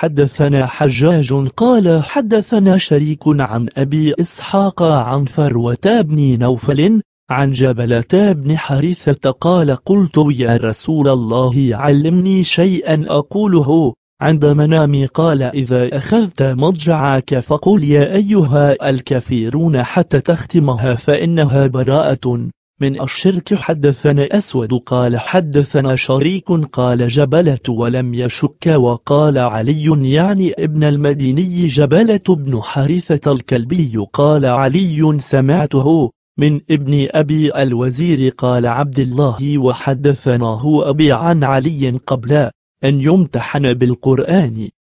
حدثنا حجاج قال حدثنا شريك عن أبي إسحاق عن فروة بن نوفل عن جبلة بن حارثة قال قلت يا رسول الله علمني شيئا أقوله عند منامي قال إذا أخذت مضجعك فقل يا أيها الكثيرون حتى تختمها فإنها براءة من الشرك حدثنا أسود قال حدثنا شريك قال جبلة ولم يشك وقال علي يعني ابن المديني جبلة بن حارثة الكلبي قال علي سمعته من ابن أبي الوزير قال عبد الله وحدثناه أبي عن علي قبل أن يمتحن بالقرآن